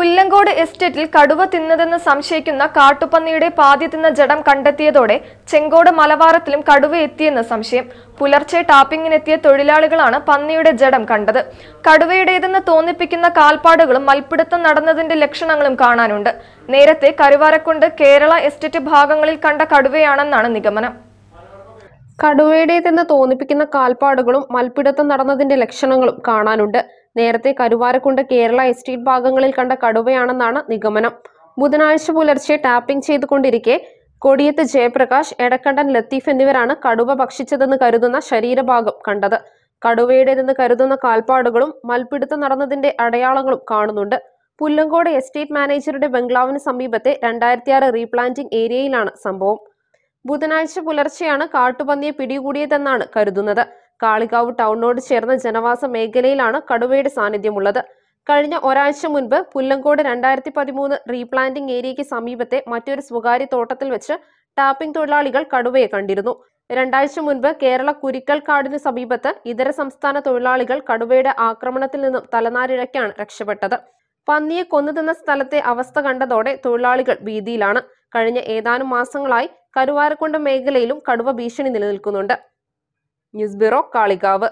പുല്ലങ്കോട് എസ്റ്റേറ്റിൽ കടുവ തിന്നതെന്ന് സംശയിക്കുന്ന കാട്ടുപന്നിയുടെ പാതി തിന്ന ജഡം കണ്ടെത്തിയതോടെ ചെങ്കോട് മലവാരത്തിലും കടുവ എത്തിയെന്ന് സംശയം പുലർച്ചെ ടാപ്പിങ്ങിനെത്തിയ തൊഴിലാളികളാണ് പന്നിയുടെ ജഡം കണ്ടത് കടുവയുടേതെന്ന് തോന്നിപ്പിക്കുന്ന കാൽപ്പാടുകളും മൽപ്പിടുത്തം നടന്നതിന്റെ ലക്ഷണങ്ങളും കാണാനുണ്ട് നേരത്തെ കരുവാരക്കുണ്ട് കേരള എസ്റ്റേറ്റ് ഭാഗങ്ങളിൽ കണ്ട കടുവയാണെന്നാണ് നിഗമനം കടുവയുടേതെന്ന് തോന്നിപ്പിക്കുന്ന കാൽപ്പാടുകളും മൽപ്പിടുത്തം നടന്നതിന്റെ ലക്ഷണങ്ങളും കാണാനുണ്ട് നേരത്തെ കരുവാരക്കുണ്ട് കേരള എസ്റ്റേറ്റ് ഭാഗങ്ങളിൽ കണ്ട കടുവയാണെന്നാണ് നിഗമനം ബുധനാഴ്ച പുലർച്ചെ ടാപ്പിംഗ് ചെയ്തുകൊണ്ടിരിക്കെ കൊടിയത്ത് ജയപ്രകാശ് എടക്കണ്ടൻ ലത്തീഫ് എന്നിവരാണ് കടുവ ഭക്ഷിച്ചതെന്ന് കരുതുന്ന ശരീരഭാഗം കണ്ടത് കടുവയുടേതെന്ന് കരുതുന്ന കാൽപ്പാടുകളും മൽപിടുത്തം നടന്നതിന്റെ അടയാളങ്ങളും കാണുന്നുണ്ട് പുല്ലങ്കോട് എസ്റ്റേറ്റ് മാനേജറുടെ ബംഗ്ലാവിന് സമീപത്തെ രണ്ടായിരത്തി ആറ് റീപ്ലാന്റിംഗ് ഏരിയയിലാണ് സംഭവം ബുധനാഴ്ച പുലർച്ചെയാണ് കാട്ടുപന്നിയെ പിടികൂടിയതെന്നാണ് കരുതുന്നത് കാളികാവ് ടൗണിനോട് ചേർന്ന ജനവാസ മേഖലയിലാണ് കടുവയുടെ സാന്നിധ്യമുള്ളത് കഴിഞ്ഞ ഒരാഴ്ച മുൻപ് പുല്ലങ്കോട് രണ്ടായിരത്തി പതിമൂന്ന് റീപ്ലാന്റിംഗ് ഏരിയയ്ക്ക് സമീപത്തെ മറ്റൊരു സ്വകാര്യ തോട്ടത്തിൽ വെച്ച് ടാപ്പിംഗ് തൊഴിലാളികൾ കടുവയെ കണ്ടിരുന്നു രണ്ടാഴ്ച മുൻപ് കേരള കുരിക്കൽ കാടിന് സമീപത്ത് ഇതര സംസ്ഥാന തൊഴിലാളികൾ കടുവയുടെ ആക്രമണത്തിൽ നിന്നും തലനാരിഴയ്ക്കാണ് രക്ഷപ്പെട്ടത് പന്നിയെ കൊന്നുതെന്ന സ്ഥലത്തെ അവസ്ഥ കണ്ടതോടെ തൊഴിലാളികൾ ഭീതിയിലാണ് കഴിഞ്ഞ ഏതാനും മാസങ്ങളായി കരുവാരക്കുണ്ട് മേഖലയിലും കടുവ ഭീഷണി നിലനിൽക്കുന്നുണ്ട് ന്യൂസ് ബ്യൂറോ കാളികാവ്